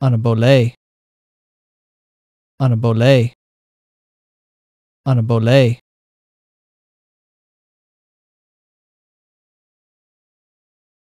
on a bolet on a bolet on a bolet